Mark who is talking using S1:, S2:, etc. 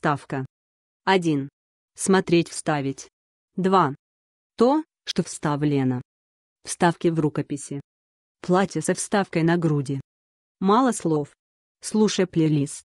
S1: вставка. 1. Смотреть вставить. 2. То, что вставлено. Вставки в рукописи. Платье со вставкой на груди. Мало слов. Слушай плейлист.